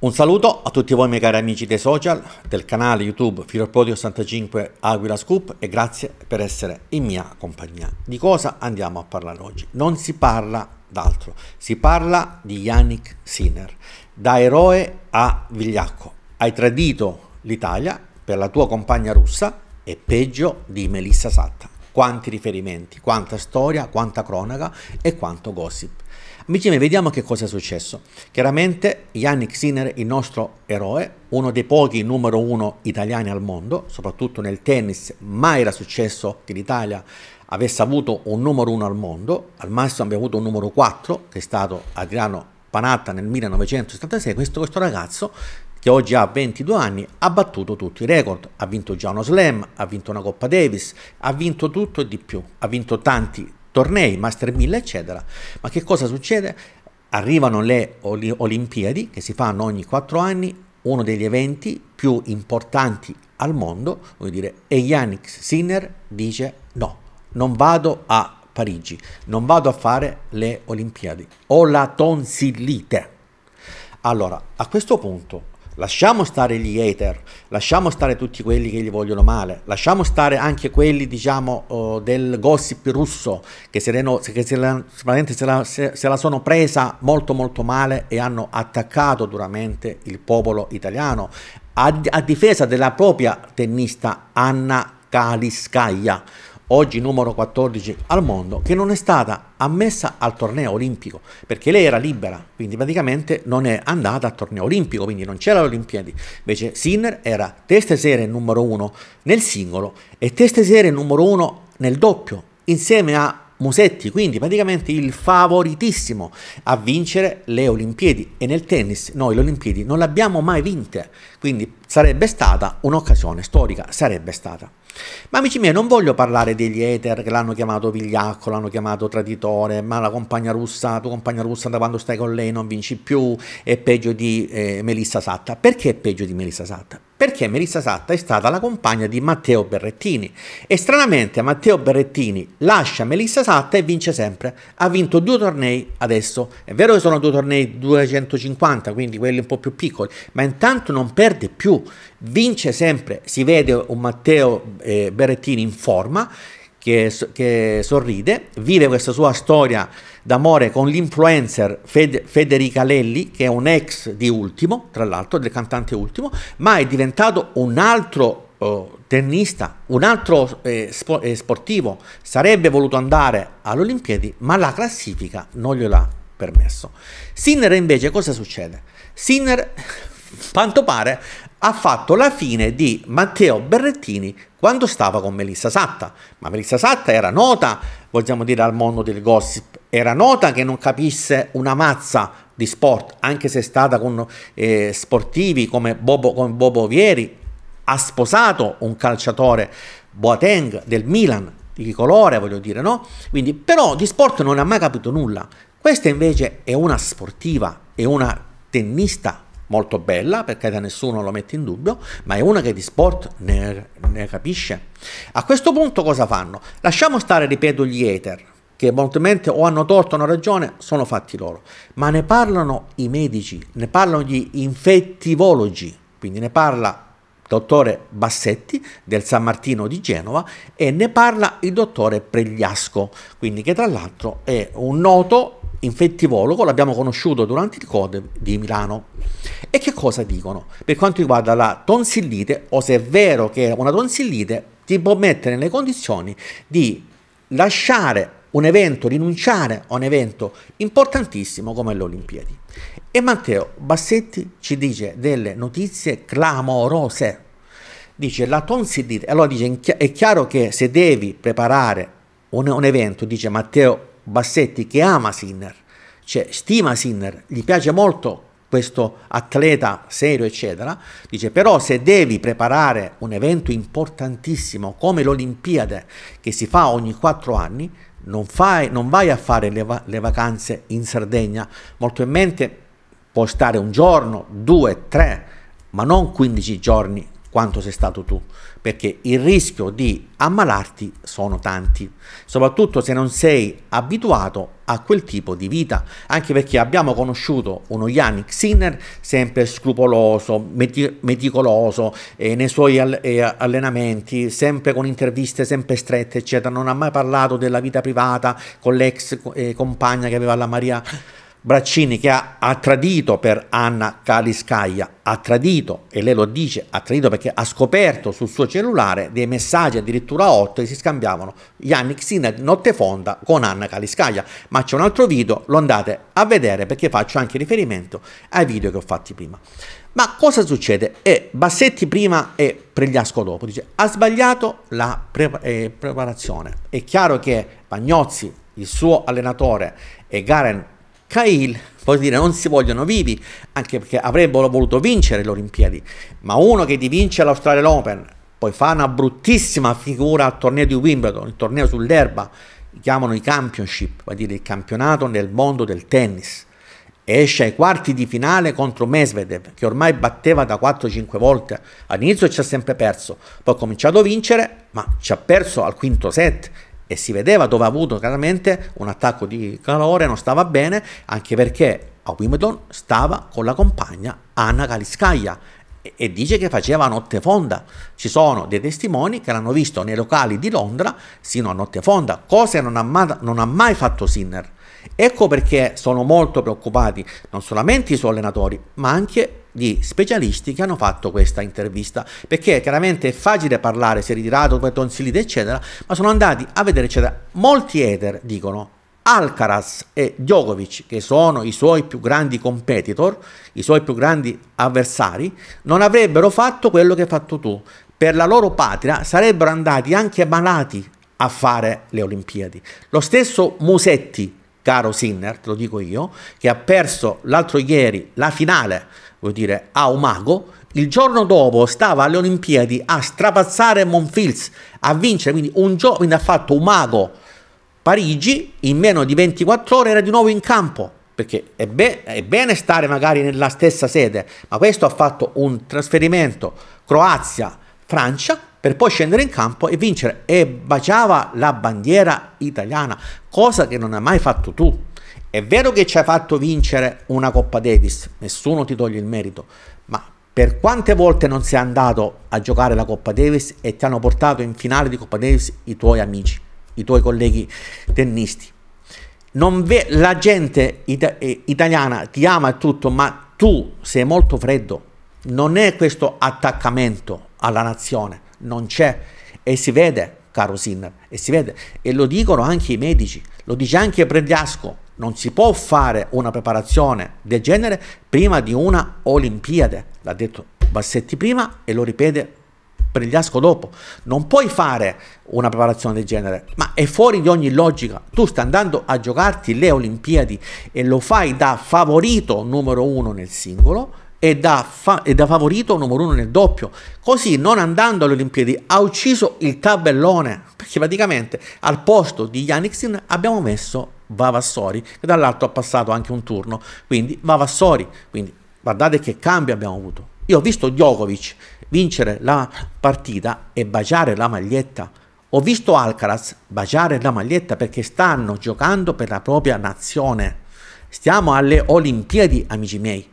Un saluto a tutti voi miei cari amici dei social, del canale YouTube Filopodio 65 Aquila Scoop e grazie per essere in mia compagnia. Di cosa andiamo a parlare oggi? Non si parla d'altro, si parla di Yannick Sinner, da eroe a vigliacco. Hai tradito l'Italia per la tua compagna russa e peggio di Melissa Satta quanti riferimenti, quanta storia, quanta cronaca e quanto gossip. Amici miei, vediamo che cosa è successo. Chiaramente Yannick Sinner, il nostro eroe, uno dei pochi numero uno italiani al mondo, soprattutto nel tennis, mai era successo che l'Italia avesse avuto un numero uno al mondo, al massimo abbiamo avuto un numero 4, che è stato Adriano Panatta nel 1976, questo, questo ragazzo che oggi ha 22 anni, ha battuto tutti i record, ha vinto già uno slam, ha vinto una Coppa Davis, ha vinto tutto e di più, ha vinto tanti tornei, Master 1000 eccetera, ma che cosa succede? Arrivano le Olimpiadi che si fanno ogni 4 anni, uno degli eventi più importanti al mondo, voglio dire, e Yannick Sinner dice no, non vado a Parigi, non vado a fare le Olimpiadi, ho la tonsillite. Allora, a questo punto Lasciamo stare gli hater, lasciamo stare tutti quelli che gli vogliono male, lasciamo stare anche quelli, diciamo, uh, del gossip russo che, se, reno, che se, la, se, la, se la sono presa molto molto male e hanno attaccato duramente il popolo italiano a, a difesa della propria tennista Anna Kaliskaya oggi numero 14 al mondo, che non è stata ammessa al torneo olimpico, perché lei era libera, quindi praticamente non è andata al torneo olimpico, quindi non c'era l'Olimpiadi. Invece Sinner era testa e serie numero 1 nel singolo e testa e serie numero 1 nel doppio, insieme a Musetti, quindi praticamente il favoritissimo a vincere le Olimpiadi e nel tennis noi le Olimpiadi non le abbiamo mai vinte, quindi sarebbe stata un'occasione storica, sarebbe stata. Ma amici miei, non voglio parlare degli hater che l'hanno chiamato vigliacco, l'hanno chiamato traditore, ma la compagna russa, tua compagna russa da quando stai con lei non vinci più, è peggio di eh, Melissa Satta. Perché è peggio di Melissa Satta? Perché Melissa Satta è stata la compagna di Matteo Berrettini e stranamente Matteo Berrettini lascia Melissa Satta e vince sempre. Ha vinto due tornei adesso, è vero che sono due tornei 250, quindi quelli un po' più piccoli, ma intanto non perde più vince sempre, si vede un Matteo eh, Berrettini in forma, che, che, sorride, vive questa sua storia d'amore con l'influencer Fed, Federica Lelli, che è un ex di Ultimo, tra l'altro, del cantante Ultimo, ma è diventato un altro Oh, tennista, un altro eh, spo eh, sportivo sarebbe voluto andare alle Olimpiadi, ma la classifica non gliel'ha permesso. Sinner invece cosa succede? Sinner, quanto pare, ha fatto la fine di Matteo Berrettini quando stava con Melissa Satta. Ma Melissa Satta era nota, vogliamo dire, al mondo del gossip, era nota che non capisse una mazza di sport, anche se è stata con eh, sportivi come Bobo, con Bobo Vieri, ha sposato un calciatore Boateng del Milan, di colore, voglio dire, no? Quindi, però di sport non ha mai capito nulla. Questa invece è una sportiva, è una tennista molto bella, perché da nessuno lo mette in dubbio, ma è una che di sport ne, ne capisce. A questo punto cosa fanno? Lasciamo stare, ripeto, gli hater, che probabilmente o hanno torto o hanno ragione, sono fatti loro, ma ne parlano i medici, ne parlano gli infettivologi, quindi ne parla il dottore Bassetti del San Martino di Genova e ne parla il dottore Pregliasco, quindi che tra l'altro è un noto infettivologo, l'abbiamo conosciuto durante il CODE di Milano. E che cosa dicono? Per quanto riguarda la tonsillite, o se è vero che una tonsillite ti può mettere nelle condizioni di lasciare un evento, rinunciare a un evento importantissimo come le Olimpiadi. E Matteo Bassetti ci dice delle notizie clamorose. Dice la tonsillite, allora dice è chiaro che se devi preparare un, un evento, dice Matteo Bassetti che ama Sinner, cioè stima Sinner, gli piace molto questo atleta serio, eccetera, dice però se devi preparare un evento importantissimo come l'Olimpiade che si fa ogni quattro anni, non, fai, non vai a fare le, va le vacanze in Sardegna, molto in mente può stare un giorno, due, tre, ma non 15 giorni quanto sei stato tu, perché il rischio di ammalarti sono tanti, soprattutto se non sei abituato a quel tipo di vita, anche perché abbiamo conosciuto uno Yannick Sinner sempre scrupoloso, meticoloso eh, nei suoi all eh, allenamenti, sempre con interviste sempre strette, eccetera, non ha mai parlato della vita privata con l'ex eh, compagna che aveva la Maria Braccini che ha, ha, tradito per Anna Kaliskaya, ha tradito, e lei lo dice, ha tradito perché ha scoperto sul suo cellulare dei messaggi addirittura 8 che si scambiavano Yannick Sinner notte fonda con Anna Kaliskaya, ma c'è un altro video, lo andate a vedere perché faccio anche riferimento ai video che ho fatti prima. Ma cosa succede? Eh, Bassetti prima e Pregliasco dopo dice ha sbagliato la pre eh, preparazione. È chiaro che Pagnozzi, il suo allenatore e Garen Cahill vuol dire non si vogliono vivi, anche perché avrebbero voluto vincere le Olimpiadi, ma uno che ti vince l'Australian Open, poi fa una bruttissima figura al torneo di Wimbledon, il torneo sull'erba, chiamano i championship, vuol dire il campionato nel mondo del tennis, esce ai quarti di finale contro Mesvedev, che ormai batteva da 4-5 volte. All'inizio ci ha sempre perso, poi ha cominciato a vincere, ma ci ha perso al quinto set e si vedeva dove ha avuto chiaramente un attacco di calore, non stava bene, anche perché a Wimbledon stava con la compagna Anna Kaliskaya e, e dice che faceva notte fonda. Ci sono dei testimoni che l'hanno visto nei locali di Londra sino a notte fonda, cosa che non ha mai, non ha mai fatto Sinner. Ecco perché sono molto preoccupati non solamente i suoi allenatori, ma anche gli specialisti che hanno fatto questa intervista, perché chiaramente è facile parlare, si è ritirato come tonsillite, eccetera, ma sono andati a vedere, eccetera. Molti hater dicono Alcaraz e Djokovic, che sono i suoi più grandi competitor, i suoi più grandi avversari, non avrebbero fatto quello che hai fatto tu. Per la loro patria sarebbero andati anche malati a fare le Olimpiadi. Lo stesso Musetti, caro Sinner, te lo dico io, che ha perso l'altro ieri la finale, vuol dire a Umago, il giorno dopo stava alle Olimpiadi a strapazzare Monfils, a vincere, quindi un giorno, quindi ha fatto Umago Parigi, in meno di 24 ore era di nuovo in campo, perché è, be è, bene stare magari nella stessa sede, ma questo ha fatto un trasferimento Croazia-Francia per poi scendere in campo e vincere e baciava la bandiera italiana, cosa che non hai mai fatto tu. È vero che ci hai fatto vincere una Coppa Davis, nessuno ti toglie il merito, ma per quante volte non sei andato a giocare la Coppa Davis e ti hanno portato in finale di Coppa Davis i tuoi amici, i tuoi colleghi tennisti? la gente it eh, italiana ti ama e tutto, ma tu sei molto freddo. Non è questo attaccamento alla nazione, non c'è e si vede, caro Sinner, e si vede, e lo dicono anche i medici, lo dice anche Pregliasco, non si può fare una preparazione del genere prima di una Olimpiade, l'ha detto Bassetti prima e lo ripete Pregliasco dopo, non puoi fare una preparazione del genere, ma è fuori di ogni logica, tu stai andando a giocarti le Olimpiadi e lo fai da favorito numero uno nel singolo, e da, fa- e da favorito numero uno nel doppio. Così, non andando alle Olimpiadi, ha ucciso il tabellone, perché praticamente al posto di Yannicksin abbiamo messo Vavassori, che dall'alto ha passato anche un turno, quindi Vavassori. Quindi guardate che cambio abbiamo avuto. Io ho visto Djokovic vincere la partita e baciare la maglietta. Ho visto Alcaraz baciare la maglietta perché stanno giocando per la propria nazione. Stiamo alle Olimpiadi, amici miei.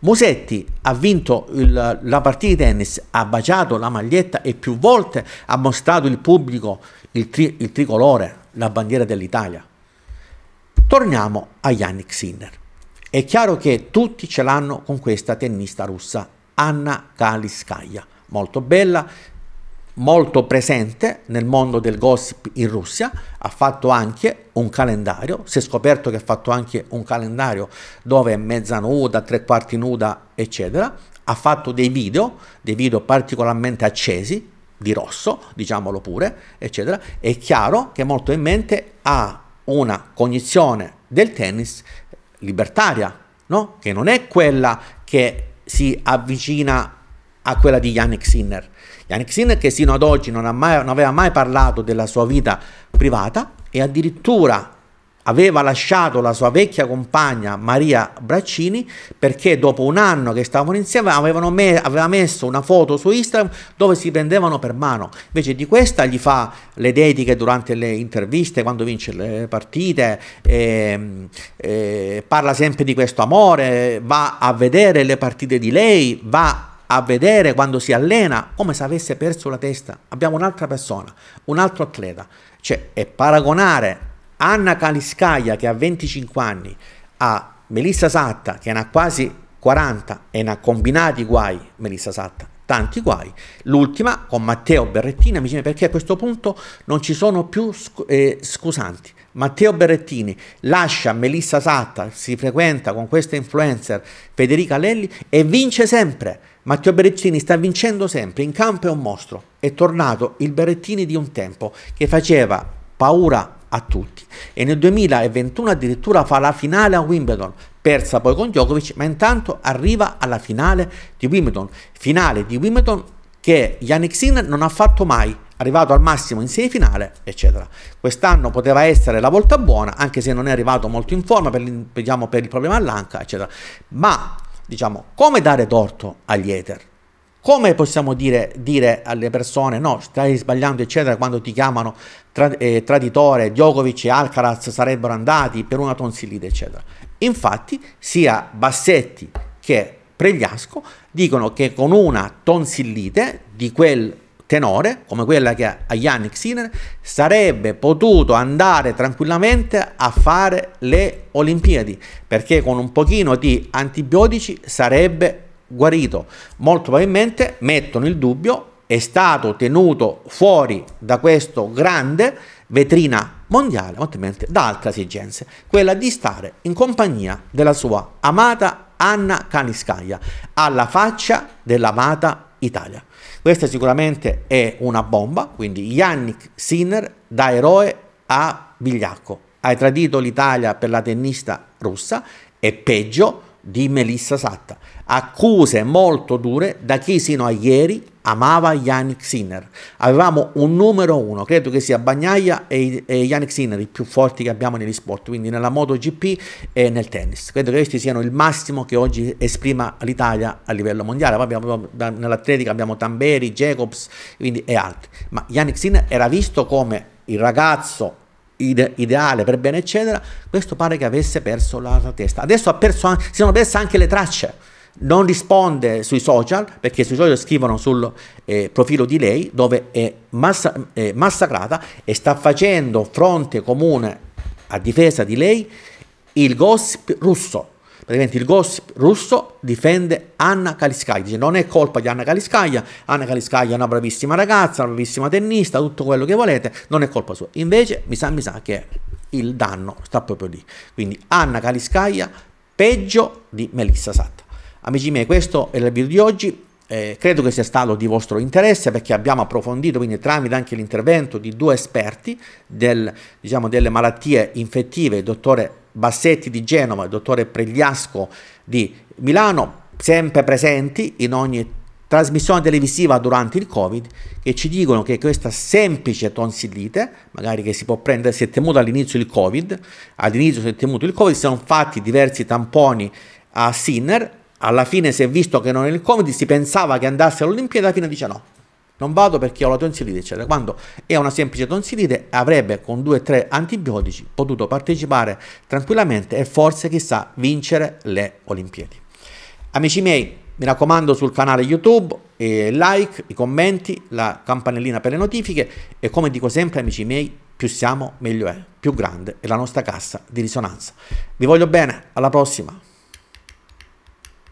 Musetti ha vinto il, la partita di tennis, ha baciato la maglietta e più volte ha mostrato al pubblico il, tri, il, tricolore, la bandiera dell'Italia. Torniamo a Yannick Sinner. È chiaro che tutti ce l'hanno con questa tennista russa, Anna Kaliskaya, molto bella, molto presente nel mondo del gossip in Russia, ha fatto anche un calendario, si è scoperto che ha fatto anche un calendario dove è mezza nuda, tre quarti nuda, eccetera, ha fatto dei video, dei video particolarmente accesi, di rosso, diciamolo pure, eccetera, è chiaro che molto in mente ha una cognizione del tennis libertaria, no? che non è quella che si avvicina a quella di Yannick Sinner, Yannick Sinner che sino ad oggi non, mai, non aveva mai parlato della sua vita privata e addirittura aveva lasciato la sua vecchia compagna Maria Braccini perché dopo un anno che stavano insieme me- aveva messo una foto su Instagram dove si prendevano per mano. Invece di questa gli fa le dediche durante le interviste, quando vince le partite, e, ehm, e eh, parla sempre di questo amore, va a vedere le partite di lei, va a vedere quando si allena come se avesse perso la testa. Abbiamo un'altra persona, un altro atleta. Cioè, e paragonare Anna Kaliskaya che ha 25 anni a Melissa Satta che ne ha quasi 40 e ne ha combinati guai, Melissa Satta, tanti guai. L'ultima con Matteo Berrettina, mi dice perché a questo punto non ci sono più sc eh, scusanti. Matteo Berrettini lascia Melissa Satta, si frequenta con questa influencer Federica Lelli e vince sempre. Matteo Berrettini sta vincendo sempre, in campo è un mostro. È tornato il Berrettini di un tempo che faceva paura a tutti e nel 2021 addirittura fa la finale a Wimbledon persa poi con Djokovic ma intanto arriva alla finale di Wimbledon finale di Wimbledon che Yannick Sinner non ha fatto mai arrivato al massimo in semifinale, eccetera. Quest'anno poteva essere la volta buona, anche se non è arrivato molto in forma per, diciamo, per il problema all'anca, eccetera. Ma, diciamo, come dare torto agli hater? Come possiamo dire, dire alle persone no, stai sbagliando, eccetera, quando ti chiamano tra, eh, traditore, Djokovic e Alcaraz sarebbero andati per una tonsillide, eccetera. Infatti, sia Bassetti che Pregliasco dicono che con una tonsillite di quel tenore, come quella che ha Yannick Sinner, sarebbe potuto andare tranquillamente a fare le Olimpiadi, perché con un pochino di antibiotici sarebbe guarito. Molto probabilmente mettono il dubbio, è stato tenuto fuori da questo grande vetrina mondiale, ovviamente da altre esigenze, quella di stare in compagnia della sua amata Anna Caniscaia, alla faccia dell'amata Italia. Questa sicuramente è una bomba, quindi Yannick Sinner da eroe a vigliacco. Hai tradito l'Italia per la tennista russa e peggio di Melissa Satta. Accuse molto dure da chi sino a ieri amava Yannick Sinner. Avevamo un numero uno, credo che sia Bagnaia e, e Yannick Sinner i più forti che abbiamo negli sport, quindi nella MotoGP e nel tennis. Credo che questi siano il massimo che oggi esprima l'Italia a livello mondiale. Poi abbiamo, nell'atletica abbiamo Tamberi, Jacobs quindi, e altri. Ma Yannick Sinner era visto come il ragazzo Ide ideale per bene eccetera questo pare che avesse perso la, la testa adesso ha perso si sono perse anche le tracce non risponde sui social perché sui social scrivono sul eh, profilo di lei dove è, massa è massacrata e sta facendo fronte comune a difesa di lei il gossip russo. Praticamente il gossip russo difende Anna Kaliskaya, dice non è colpa di Anna Kaliskaya, Anna Kaliskaya è una bravissima ragazza, una bravissima tennista, tutto quello che volete, non è colpa sua. Invece mi sa, mi sa che il danno sta proprio lì. Quindi Anna Kaliskaya peggio di Melissa Satta. Amici miei, questo è il video di oggi. Eh, credo che sia stato di vostro interesse perché abbiamo approfondito quindi tramite anche l'intervento di due esperti del, diciamo, delle malattie infettive, il dottore Bassetti di Genova e il dottore Pregliasco di Milano, sempre presenti in ogni trasmissione televisiva durante il Covid, che ci dicono che questa semplice tonsillite, magari che si può prendere, si è temuto all'inizio il Covid, all'inizio si è temuto il Covid, si sono fatti diversi tamponi a Sinner, alla fine si è visto che non è il Covid, si pensava che andasse all'Olimpiade, alla fine dice no, non vado perché ho la tonsillite, eccetera. Quando è una semplice tonsillite, avrebbe con due o tre antibiotici potuto partecipare tranquillamente e forse, chissà, vincere le Olimpiadi. Amici miei, mi raccomando sul canale YouTube, eh, like, i commenti, la campanellina per le notifiche e come dico sempre, amici miei, più siamo, meglio è, più grande è la nostra cassa di risonanza. Vi voglio bene, alla prossima!